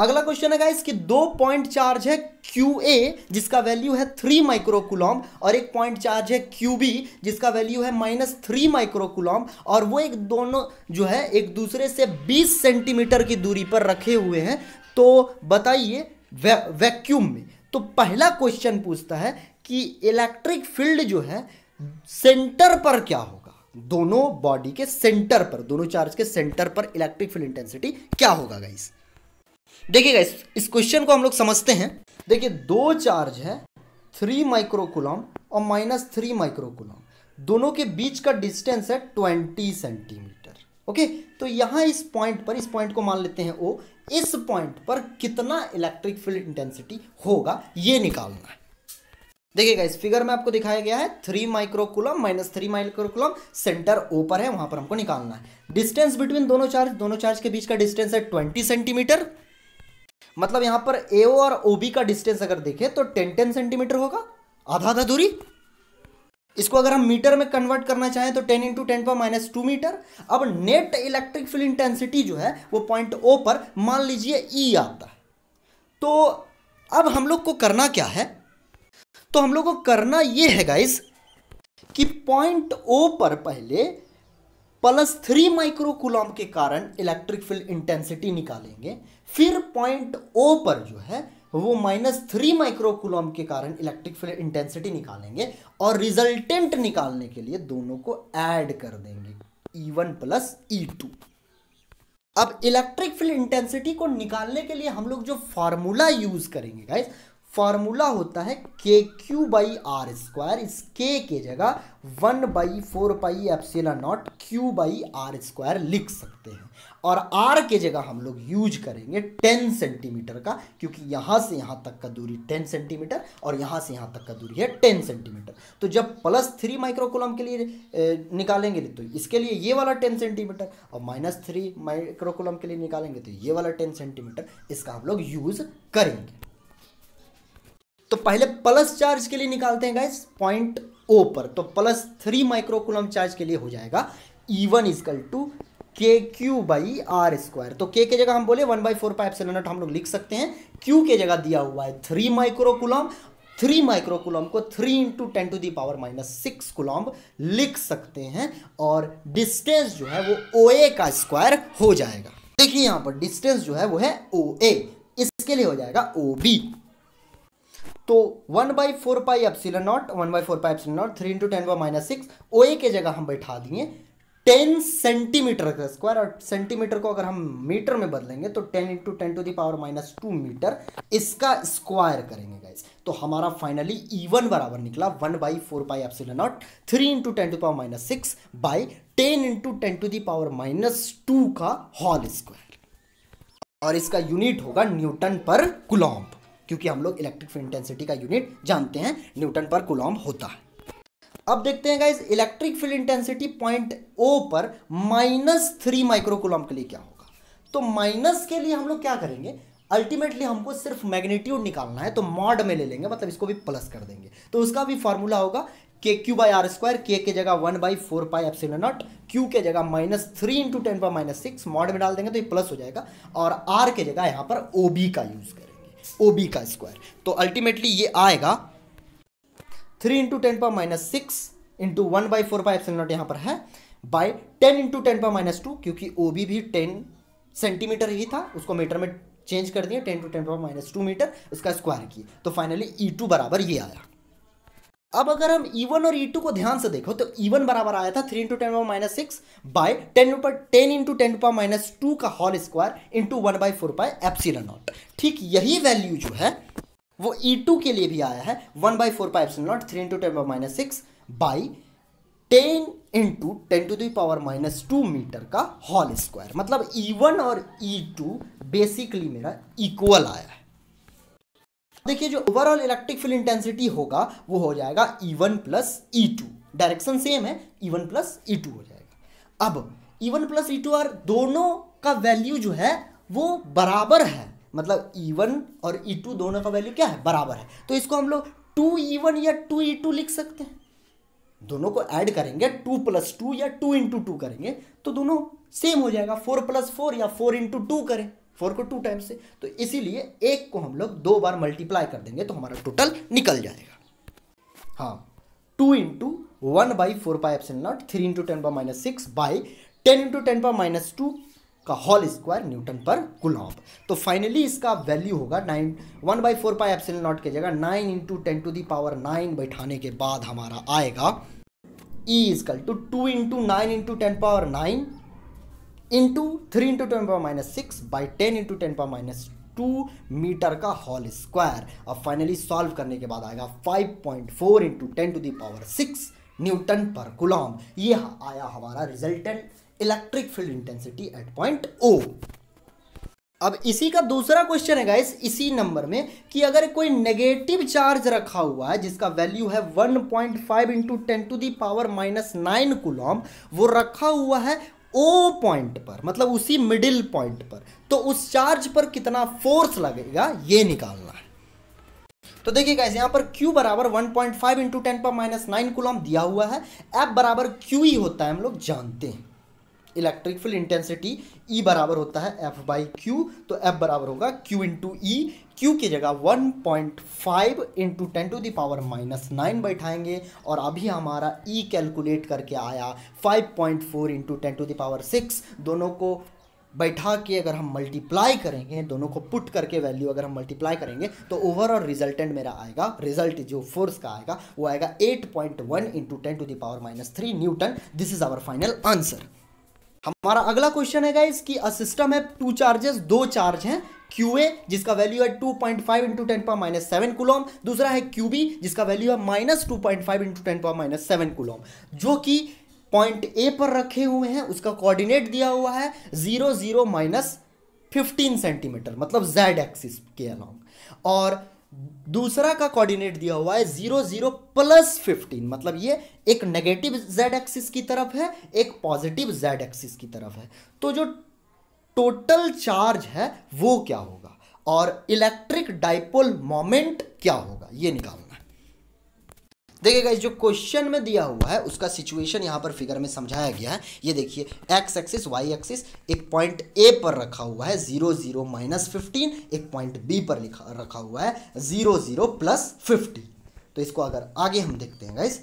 अगला क्वेश्चन है कि दो पॉइंट चार्ज है क्यू ए जिसका वैल्यू है थ्री माइक्रोकुलॉम और एक पॉइंट चार्ज है क्यू बी जिसका वैल्यू है माइनस थ्री माइक्रोकुलॉम और वो एक दोनों जो है एक दूसरे से बीस सेंटीमीटर की दूरी पर रखे हुए हैं तो बताइए वैक्यूम में तो पहला क्वेश्चन पूछता है कि इलेक्ट्रिक फील्ड जो है सेंटर पर क्या होगा दोनों बॉडी के सेंटर पर दोनों चार्ज के सेंटर पर इलेक्ट्रिक फील्ड इंटेंसिटी क्या होगा गाइस देखिएगा इस इस क्वेश्चन को हम लोग समझते हैं देखिए दो चार्ज है थ्री माइक्रोकुलम और माइनस थ्री माइक्रोकुलम दोनों के बीच का डिस्टेंस है ट्वेंटी सेंटीमीटर ओके तो यहां इस पॉइंट पर इस पॉइंट को मान लेते हैं ओ इस पॉइंट पर कितना इलेक्ट्रिक फील्ड इंटेंसिटी होगा ये निकालना है देखिएगा इस फिगर में आपको दिखाया गया है three microcoulomb minus three microcoulomb centre O पर है वहां पर हमको निकालना है डिस्टेंस बिटवीन दोनों चार्ज दोनों चार्ज के बीच का डिस्टेंस है ट्वेंटी सेंटीमीटर मतलब यहां पर ए और ओबी बी का डिस्टेंस अगर देखें तो टेन टेन सेंटीमीटर होगा आधा आधा दूरी इसको अगर हम मीटर में कन्वर्ट करना चाहें तो 10 इंटू टेन पर माइनस टू मीटर अब नेट इलेक्ट्रिक फील्ड इंटेंसिटी जो है वो पॉइंट ओ पर मान लीजिए ई e आता है तो अब हम लोग को करना क्या है तो हम लोग को करना ये है गाइस कि पॉइंट ओ पर पहले प्लस थ्री माइक्रोकुलम के कारण इलेक्ट्रिक फील्ड इंटेंसिटी निकालेंगे फिर पॉइंट ओ पर जो है वो माइनस थ्री माइक्रोकुलम के कारण इलेक्ट्रिक फील्ड इंटेंसिटी निकालेंगे और रिजल्टेंट निकालने के लिए दोनों को ऐड कर देंगे E one plus E two अब इलेक्ट्रिक फील्ड इंटेंसिटी को निकालने के लिए हम लोग जो फार्मूला यूज करेंगे गाइस फार्मूला होता है K Q by R square इस के के जगह one by four pi epsilon nought Q by R square लिख सकते हैं और आर के जगह हम लोग यूज करेंगे टेन सेंटीमीटर का क्योंकि यहां से यहां तक का दूरी टेन सेंटीमीटर और यहां से यहां तक का दूरी है टेन सेंटीमीटर तो जब प्लस थ्री माइक्रोकोलम के लिए निकालेंगे तो इसके लिए ये वाला टेन सेंटीमीटर और माइनस थ्री माइक्रोकोलम के लिए निकालेंगे तो ये वाला टेन सेंटीमीटर इसका हम लोग यूज़ करेंगे तो पहले प्लस चार्ज के लिए निकालते हैं गाइस पॉइंट ओ पर तो प्लस थ्री माइक्रोकुलम चार्ज के लिए हो जाएगा E one is equal to K Q by R square तो के के जगह हम बोले one by four five epsilon हम लोग लिख सकते हैं क्यू के जगह दिया हुआ है थ्री माइक्रोकुलम थ्री माइक्रोकुलम को three into ten to the power minus six coulomb लिख सकते हैं और डिस्टेंस जो है वो ओ ए का स्क्वायर हो जाएगा देखिए यहां पर डिस्टेंस जो है वो है ओ ए इसके लिए हो जाएगा ओ बी तो one by four pi epsilon one by four pi epsilon three into ten by minus six O A के जगह हम बैठा दिए टेन सेंटीमीटर का स्क्वायर और सेंटीमीटर को अगर हम मीटर में बदलेंगे तो ten into ten to the power minus two metre इसका स्क्वायर करेंगे गाइज तो हमारा फाइनली ईवन बराबर निकला one by four by F epsilon not three into ten to power minus six by ten into ten to the power minus two का हॉल स्क्वायर और इसका यूनिट होगा न्यूटन पर कुलॉम्ब क्योंकि हम लोग इलेक्ट्रिक इंटेंसिटी का यूनिट जानते हैं न्यूटन पर कुलॉम्ब होता है अब देखते हैं guys electric field intensity point O पर माइनस थ्री माइक्रोकुलम के लिए क्या होगा तो माइनस के लिए हम लोग क्या करेंगे अल्टीमेटली हमको सिर्फ मैग्नीट्यूड निकालना है तो मॉड में ले लेंगे मतलब इसको भी प्लस कर देंगे तो उसका भी फॉर्मूला होगा के Q by R square K के जगह one by four pi F epsilon nought Q के जगह माइनस थ्री इंटू टेन पर माइनस सिक्स मॉड में डाल देंगे तो ये प्लस हो जाएगा और आर के जगह यहाँ पर ओ बी का यूज़ करेंगे ओ बी का स्क्वायर तो अल्टीमेटली ये आएगा थ्री इंटू टेन पर minus six into one by four by epsilon naught यहाँ पर है बाय टेन इंटू टेन पर माइनस टू क्योंकि ओ बी भी टेन सेंटीमीटर ही था उसको मीटर में चेंज कर दिया टेन टू टेन पर माइनस टू मीटर इसका स्क्वायर किया तो फाइनली ई e टू बराबर ये आया अब अगर हम E1 और E2 को ध्यान से देखो तो E1 बराबर आया था three into ten power minus six by ten पर ten into ten power minus two का whole square into one by four by epsilon naught ठीक यही वैल्यू जो है वो ई e टू के लिए भी आया है one by four pi naught three into ten power minus six by ten into ten to the power minus two metre का हॉल स्क्वायर मतलब ई e वन और ई टू बेसिकली मेरा इक्वल आया है देखिए जो ओवरऑल इलेक्ट्रिक फील्ड इंटेंसिटी होगा वो हो जाएगा E one plus E two direction same है E one plus E two हो जाएगा अब E one plus E two आर दोनों का वैल्यू जो है वो बराबर है मतलब ई वन और ई e टू दोनों का वैल्यू क्या है बराबर है तो इसको हम लोग टू ई वन या टू ई टू लिख सकते हैं दोनों को ऐड करेंगे टू प्लस टू या टू इंटू टू करेंगे तो दोनों सेम हो जाएगा फोर प्लस फोर या फोर इंटू टू करें फोर को टू टाइम से तो इसीलिए एक को हम लोग दो बार मल्टीप्लाई कर देंगे तो हमारा टोटल निकल जाएगा हाँ two into one by four pi epsilon not three into ten पर minus six by ten into ten पर माइनस टू का whole square newton per coulomb तो फाइनली इसका वैल्यू होगा nine one by four pi epsilon naught की जगह nine into ten to the power nine बैठाने के बाद हमारा आएगा E is equal to two into nine into ten power nine into three into ten power minus six by ten into ten power minus two metre का हॉल स्क्वायर अब फाइनली सॉल्व करने के बाद आएगा five point four into ten to the power six newton per coulomb यह आया हमारा resultant electric field intensity at point O अब इसी का दूसरा क्वेश्चन है गाइस इसी नंबर में कि अगर कोई नेगेटिव चार्ज रखा हुआ है जिसका वैल्यू है 1.5 point five into ten to the power minus nine coulomb वो रखा हुआ है ओ पॉइंट पर मतलब उसी मिडिल पॉइंट पर तो उस चार्ज पर कितना फोर्स लगेगा ये निकालना है तो देखिए गाइस यहाँ पर Q बराबर 1.5 पॉइंट फाइव इंटू टेन पर माइनस नाइन कुलॉम दिया हुआ है F बराबर क्यू ही होता है हम लोग जानते हैं इलेक्ट्रिक फील्ड इंटेंसिटी ई बराबर होता है एफ बाई क्यू तो एफ बराबर होगा क्यू इंटू ई क्यू की जगह 1.5 point five into ten to the power minus nine बैठाएंगे और अभी हमारा ई e कैलकुलेट करके आया 5.4 point four into ten to the power six दोनों को बैठा के अगर हम मल्टीप्लाई करेंगे दोनों को पुट करके वैल्यू अगर हम मल्टीप्लाई करेंगे तो ओवरऑल रिजल्टेंट मेरा आएगा रिजल्ट जो फोर्स का आएगा वो आएगा 8.1 point one into ten to the power minus three newton this is our final answer हमारा अगला क्वेश्चन है गाइस कि अ सिस्टम है टू चार्जेस दो चार्ज हैं क्यू ए जिसका वैल्यू है two point five into ten power minus seven coulomb दूसरा है क्यू बी जिसका वैल्यू है minus two point five into ten power minus seven coulomb जो कि पॉइंट ए पर रखे हुए हैं उसका कोऑर्डिनेट दिया हुआ है zero zero minus fifteen centimetre मतलब जेड एक्सिस के अलॉन्ग और दूसरा का कोऑर्डिनेट दिया हुआ है जीरो जीरो प्लस फिफ्टीन मतलब ये एक नेगेटिव जेड एक्सिस की तरफ है एक पॉजिटिव जेड एक्सिस की तरफ है तो जो टोटल चार्ज है वो क्या होगा और इलेक्ट्रिक डाइपोल मोमेंट क्या होगा ये निकालना देखिए इस जो क्वेश्चन में दिया हुआ है उसका सिचुएशन यहाँ पर फिगर में समझाया गया है ये देखिए एक्स एक्सिस वाई एक्सिस एक पॉइंट ए पर रखा हुआ है जीरो जीरो माइनस फिफ्टीन एक पॉइंट बी पर लिखा रखा हुआ है जीरो जीरो प्लस फिफ्टीन तो इसको अगर आगे हम देखते हैं गाइस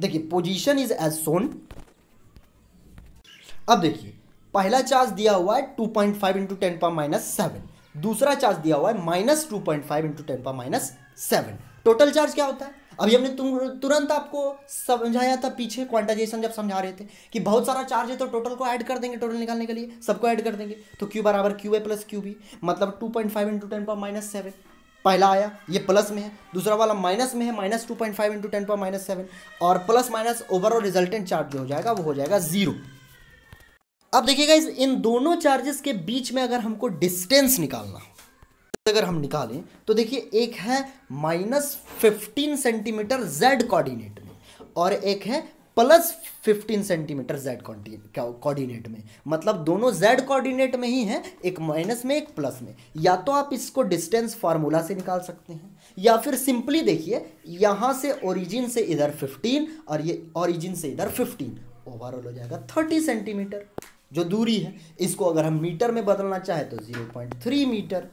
देखिए पोजिशन इज एज सोन अब देखिए पहला चार्ज दिया हुआ है two point five into ten पर माइनस सेवन दूसरा चार्ज दिया हुआ है minus two point five into ten पा माइनस सेवन टोटल चार्ज क्या होता है अभी हमने तुरंत आपको समझाया था पीछे क्वांटाइजेशन जब समझा रहे थे कि बहुत सारा चार्ज है तो टोटल को ऐड कर देंगे टोटल निकालने के लिए सबको ऐड कर देंगे तो क्यू बराबर Q A plus Q B मतलब two point five into ten पा माइनस सेवन पहला आया ये प्लस में है दूसरा वाला माइनस में है minus two point five into ten पर माइनस सेवन और plus minus overall resultant charge जो हो जाएगा वो हो जाएगा जीरो अब देखिएगा इस इन दोनों चार्जेस के बीच में अगर हमको डिस्टेंस निकालना हो अगर हम निकालें तो देखिए एक है minus fifteen centimetre Z coordinate में और एक है plus fifteen centimetre Z coordinate में मतलब दोनों जेड कोऑर्डिनेट में ही हैं एक माइनस में एक प्लस में या तो आप इसको डिस्टेंस फार्मूला से निकाल सकते हैं या फिर सिंपली देखिए यहाँ से ओरिजिन से इधर फिफ्टीन और ये ओरिजिन से इधर फिफ्टीन ओवरऑल हो जाएगा थर्टी सेंटीमीटर जो दूरी है इसको अगर हम मीटर में बदलना चाहे तो जीरो पॉइंट थ्री मीटर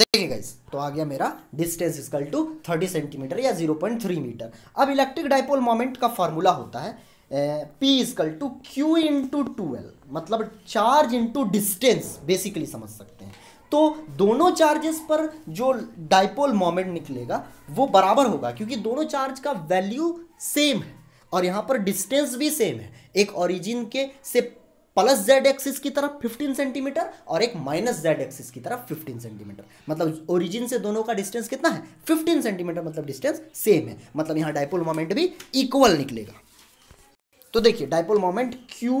देखिए गाइस तो आ गया मेरा distance is equal to thirty centimetre या जीरो पॉइंट थ्री मीटर अब इलेक्ट्रिक डायपोल मोमेंट का फॉर्मूला होता है P is equal to Q into two L मतलब चार्ज इंटू डिस्टेंस बेसिकली समझ सकते हैं तो दोनों चार्जेस पर जो डाइपोल मोमेंट निकलेगा वो बराबर होगा क्योंकि दोनों चार्ज का वैल्यू सेम है और यहाँ पर डिस्टेंस भी सेम है एक ओरिजिन के से प्लस जेड एक्सिस की तरफ 15 सेंटीमीटर और एक माइनस जेड एक्सिस की तरफ 15 सेंटीमीटर मतलब ओरिजिन से दोनों का डिस्टेंस कितना है 15 सेंटीमीटर मतलब डिस्टेंस सेम है मतलब यहां डायपोल मोमेंट भी इक्वल निकलेगा तो देखिए डायपोल मोमेंट क्यू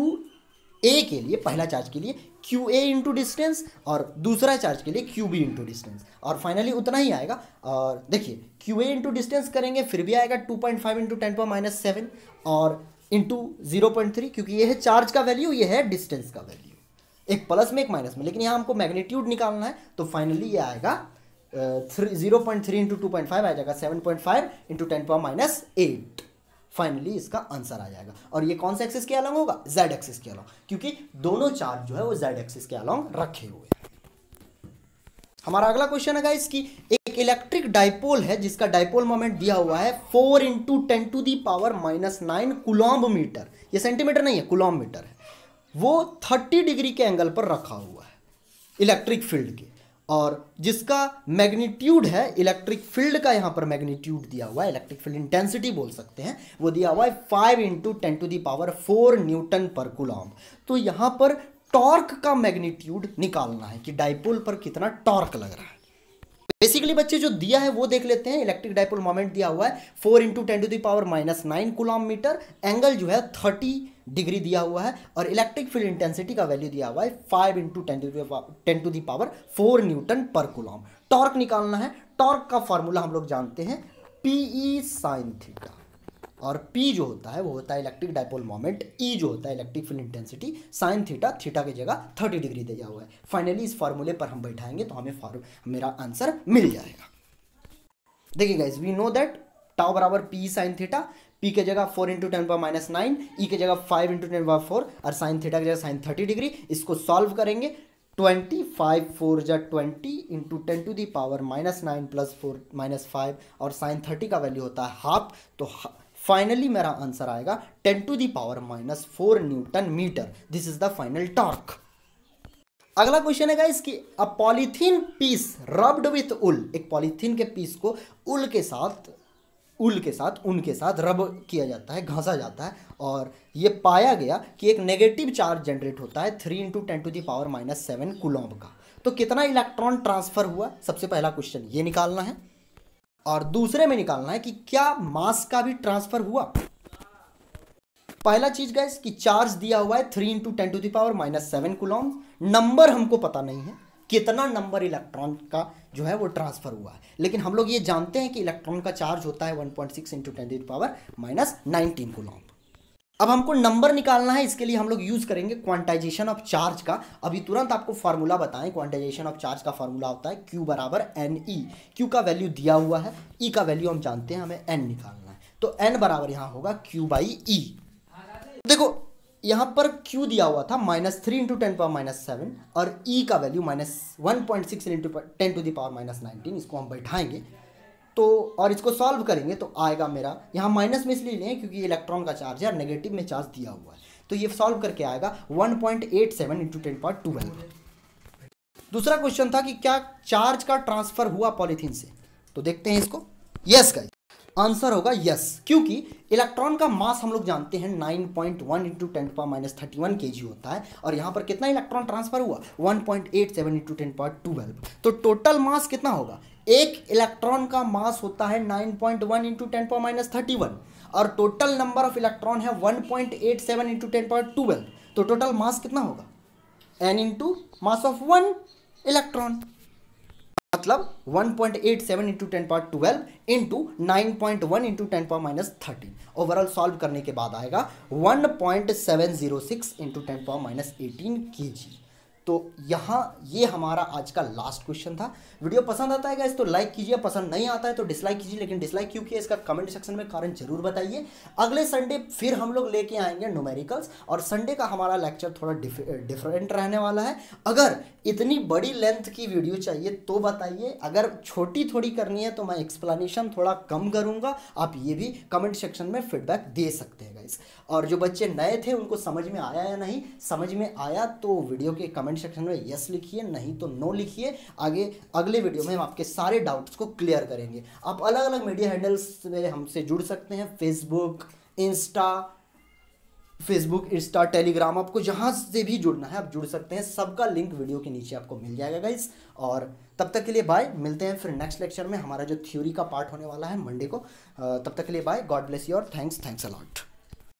ए के लिए पहला चार्ज के लिए क्यू ए इंटू डिस्टेंस और दूसरा चार्ज के लिए क्यू बी इंटू डिस्टेंस और फाइनली उतना ही आएगा और देखिए क्यू ए इंटू डिस्टेंस करेंगे फिर भी आएगा two point five into ten पर माइनस सेवन और इंटू जीरो पॉइंट थ्री क्योंकि ये है चार्ज का वैल्यू ये है डिस्टेंस का वैल्यू एक प्लस में एक माइनस में लेकिन यहाँ हमको मैग्नीट्यूड निकालना है तो फाइनली ये आएगा three zero point three into two point five आ जाएगा seven point five into ten power minus eight finally इसका आंसर आ जाएगा और ये कौन सा एक्सिस के अलॉन्ग होगा जेड एक्सिस के अलॉन्ग क्योंकि दोनों चार्ज जो है वो जेड एक्सिस के अलॉन्ग रखे हुए हैं हमारा अगला क्वेश्चन है गाइस कि एक इलेक्ट्रिक डायपोल है जिसका डायपोल मोमेंट दिया हुआ है four into ten to the power minus nine coulomb metre यह सेंटीमीटर नहीं है कुलॉम्ब मीटर है वो थर्टी डिग्री के एंगल पर रखा हुआ है इलेक्ट्रिक फील्ड के और जिसका मैग्नीट्यूड है इलेक्ट्रिक फील्ड का यहाँ पर मैग्नीट्यूड दिया हुआ है इलेक्ट्रिक फील्ड इंटेंसिटी बोल सकते हैं वो दिया हुआ है five into ten to the power four newton per coulomb तो यहाँ पर टॉर्क का मैग्नीट्यूड निकालना है कि डायपोल पर कितना टॉर्क लग रहा है बेसिकली बच्चे जो दिया है वो देख लेते हैं इलेक्ट्रिक डायपोल मोमेंट दिया हुआ है four into ten to the power minus nine coulomb metre angle जो है थर्टी डिग्री दिया हुआ है और इलेक्ट्रिक फील्ड इंटेंसिटी का वैल्यू दिया हुआ है five into ten to ten to the power four newton per coulomb torque निकालना है टॉर्क का फॉर्मूला हम लोग जानते हैं पीई साइन थीटा और P जो होता है वो होता है इलेक्ट्रिक डायपोल मोमेंट E जो होता है electric field intensity sine theta theta की जगह थर्टी डिग्री दिया हुआ है फाइनली इस फॉर्मूले पर हम बैठाएंगे तो हमें फार्म मेरा आंसर मिल जाएगा देखिए guys we know that tau बराबर पी साइन थीटा पी के जगह four into ten power minus nine E के जगह five into ten power four और साइन थीटा की जगह साइन थर्टी डिग्री इसको सॉल्व करेंगे ट्वेंटी फाइव फोर या twenty into ten to the power minus nine plus four minus five और साइन थर्टी का वैल्यू होता है हाफ तो हा, फाइनली मेरा आंसर आएगा ten to the power minus four newton metre this is the final torque अगला क्वेश्चन है इसकी अ polythene piece rubbed with wool एक पॉलीथीन के पीस को उल के साथ उल के साथ उन के साथ रब किया जाता है घंसा जाता है और ये पाया गया कि एक नेगेटिव चार्ज जनरेट होता है three into ten to the power minus seven coulomb का तो कितना इलेक्ट्रॉन ट्रांसफर हुआ सबसे पहला क्वेश्चन ये निकालना है और दूसरे में निकालना है कि क्या मास का भी ट्रांसफर हुआ पहला चीज गैस कि चार्ज दिया हुआ है three into ten to the power minus seven coulomb number हमको पता नहीं है कितना नंबर इलेक्ट्रॉन का जो है वो ट्रांसफर हुआ है लेकिन हम लोग ये जानते हैं कि इलेक्ट्रॉन का चार्ज होता है 1.6 point six into ten power minus nineteen coulomb अब हमको नंबर निकालना है इसके लिए हम लोग यूज़ करेंगे क्वांटाइजेशन ऑफ चार्ज का अभी तुरंत आपको फॉर्मूला बताएं क्वांटाइजेशन ऑफ चार्ज का फॉर्मूला होता है क्यू बराबर एन ई क्यू का वैल्यू दिया हुआ है ई e का वैल्यू हम जानते हैं हमें एन निकालना है तो एन बराबर यहां होगा क्यू बाई ई देखो यहाँ पर क्यू दिया हुआ था minus three into ten power minus seven और ई e का value minus one point six into ten to the power minus nineteen इसको हम बैठाएंगे तो और इसको सॉल्व करेंगे तो आएगा मेरा यहाँ माइनस में इसलिए लें क्योंकि इलेक्ट्रॉन का चार्ज है नेगेटिव में चार्ज दिया हुआ है तो ये सॉल्व करके आएगा 1.87 point eight seven into ten point twelve दूसरा क्वेश्चन था कि क्या चार्ज का ट्रांसफर हुआ पॉलीथीन से तो देखते हैं इसको यस का आंसर होगा यस क्योंकि इलेक्ट्रॉन का मास हम लोग जानते हैं 9.1 point one into ten point minus thirty one K G होता है और यहां पर कितना इलेक्ट्रॉन ट्रांसफर हुआ 1.87 point eight seven into ten power twelve तो टोटल मास कितना होगा एक इलेक्ट्रॉन का मास होता है 9.1 point one into ten power minus thirty one और टोटल नंबर ऑफ इलेक्ट्रॉन है 1.87 point eight seven into ten power twelve तो टोटल मास कितना होगा N into mass of one electron मतलब 1.87 point eight seven into ten power twelve into nine point one into ten power minus thirteen overall solve करने के बाद आएगा 1.706 point seven zero six into ten power minus eighteen K G तो यहाँ ये हमारा आज का लास्ट क्वेश्चन था वीडियो पसंद आता है तो लाइक कीजिए पसंद नहीं आता है तो डिसलाइक कीजिए लेकिन डिसलाइक क्यों किया इसका कमेंट सेक्शन में कारण जरूर बताइए अगले संडे फिर हम लोग लेके आएंगे नोमेरिकल्स और संडे का हमारा लेक्चर थोड़ा डिफरेंट रहने वाला है अगर इतनी बड़ी लेंथ की वीडियो चाहिए तो बताइए अगर छोटी थोड़ी करनी है तो मैं एक्सप्लानेशन थोड़ा कम करूँगा आप ये भी कमेंट सेक्शन में फीडबैक दे सकते हैं गैस और जो बच्चे नए थे उनको समझ में आया या नहीं समझ में आया तो वीडियो के कमेंट कमेंट सेक्शन में यस लिखिए नहीं तो नो लिखिए आगे अगले वीडियो में हम आपके सारे डाउट्स को क्लियर करेंगे आप अलग अलग मीडिया हैंडल्स में हमसे जुड़ सकते हैं Facebook Insta Facebook Insta Telegram आपको जहाँ से भी जुड़ना है आप जुड़ सकते हैं सबका लिंक वीडियो के नीचे आपको मिल जाएगा गाइज और तब तक के लिए बाय मिलते हैं फिर नेक्स्ट लेक्चर में हमारा जो थ्योरी का पार्ट होने वाला है मंडे को तब तक के लिए बाय गॉड ब्लेस यू और थैंक्स थैंक्स अलॉट